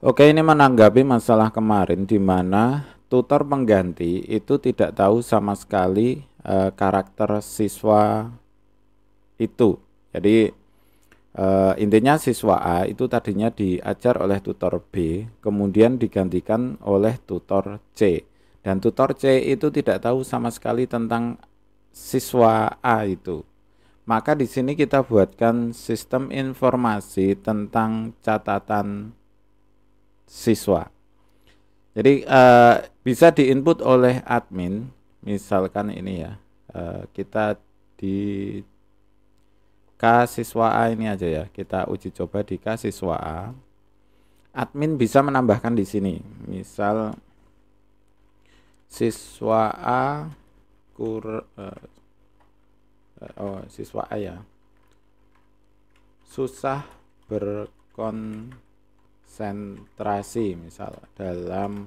Oke, ini menanggapi masalah kemarin di mana tutor pengganti itu tidak tahu sama sekali e, karakter siswa itu. Jadi e, intinya siswa A itu tadinya diajar oleh tutor B, kemudian digantikan oleh tutor C. Dan tutor C itu tidak tahu sama sekali tentang siswa A itu. Maka di sini kita buatkan sistem informasi tentang catatan siswa. Jadi uh, bisa diinput oleh admin, misalkan ini ya, uh, kita di K siswa A ini aja ya, kita uji coba di K siswa A. Admin bisa menambahkan di sini, misal siswa A kur uh, oh siswa A ya susah berkon konsentrasi misal dalam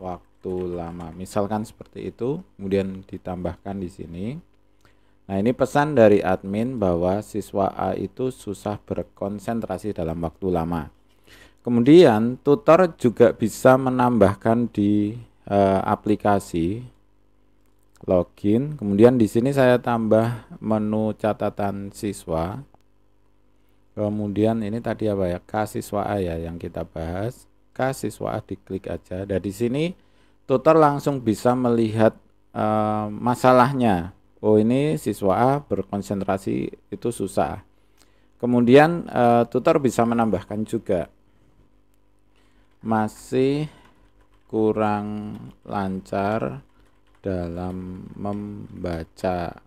waktu lama misalkan seperti itu kemudian ditambahkan di sini nah ini pesan dari admin bahwa siswa A itu susah berkonsentrasi dalam waktu lama kemudian tutor juga bisa menambahkan di e, aplikasi login kemudian di sini saya tambah menu catatan siswa kemudian ini tadi apa ya kasiswa ya yang kita bahas kasiswa diklik aja dan nah, di sini tutor langsung bisa melihat uh, masalahnya oh ini siswa A berkonsentrasi itu susah kemudian uh, tutor bisa menambahkan juga masih kurang lancar dalam membaca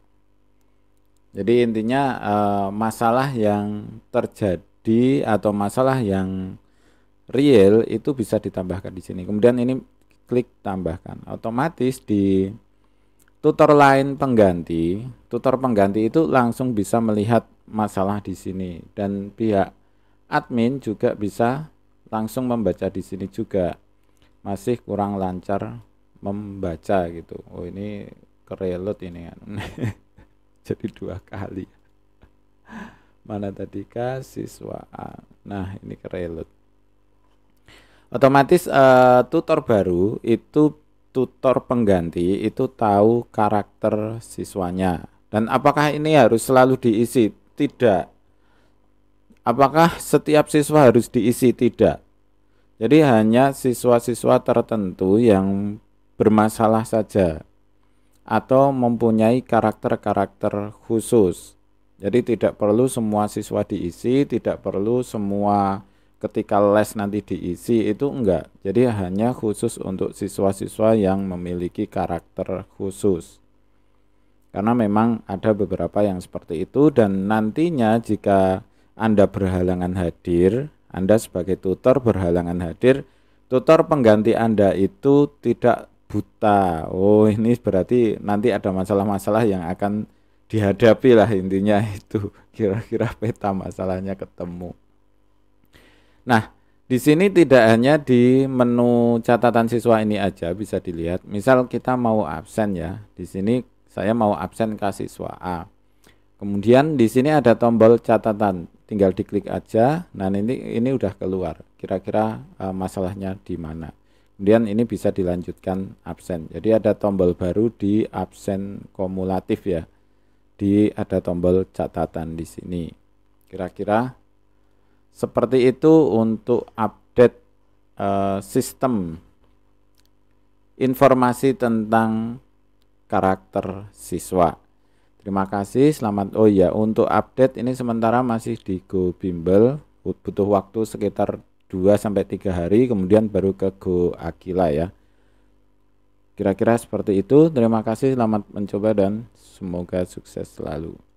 jadi intinya uh, masalah yang terjadi atau masalah yang real itu bisa ditambahkan di sini. Kemudian ini klik tambahkan. Otomatis di tutor lain pengganti, tutor pengganti itu langsung bisa melihat masalah di sini dan pihak admin juga bisa langsung membaca di sini juga. Masih kurang lancar membaca gitu. Oh ini kerelot ini kan. jadi dua kali mana tadi K siswa A nah ini kerelut otomatis uh, tutor baru itu tutor pengganti itu tahu karakter siswanya dan apakah ini harus selalu diisi tidak apakah setiap siswa harus diisi tidak jadi hanya siswa-siswa tertentu yang bermasalah saja atau mempunyai karakter-karakter khusus. Jadi tidak perlu semua siswa diisi, tidak perlu semua ketika les nanti diisi itu enggak. Jadi hanya khusus untuk siswa-siswa yang memiliki karakter khusus. Karena memang ada beberapa yang seperti itu dan nantinya jika Anda berhalangan hadir, Anda sebagai tutor berhalangan hadir, tutor pengganti Anda itu tidak buta. Oh, ini berarti nanti ada masalah-masalah yang akan dihadapi lah intinya itu kira-kira peta masalahnya ketemu. Nah, di sini tidak hanya di menu catatan siswa ini aja bisa dilihat. Misal kita mau absen ya. Di sini saya mau absen ke siswa A. Kemudian di sini ada tombol catatan, tinggal diklik aja. Nah, ini ini udah keluar. Kira-kira uh, masalahnya di mana? Kemudian ini bisa dilanjutkan absen. Jadi ada tombol baru di absen kumulatif ya. Di ada tombol catatan di sini. Kira-kira seperti itu untuk update uh, sistem informasi tentang karakter siswa. Terima kasih, selamat. Oh ya, untuk update ini sementara masih di Go Bimbel, butuh waktu sekitar 2 sampai 3 hari kemudian baru ke Go Akila ya. Kira-kira seperti itu. Terima kasih, selamat mencoba dan semoga sukses selalu.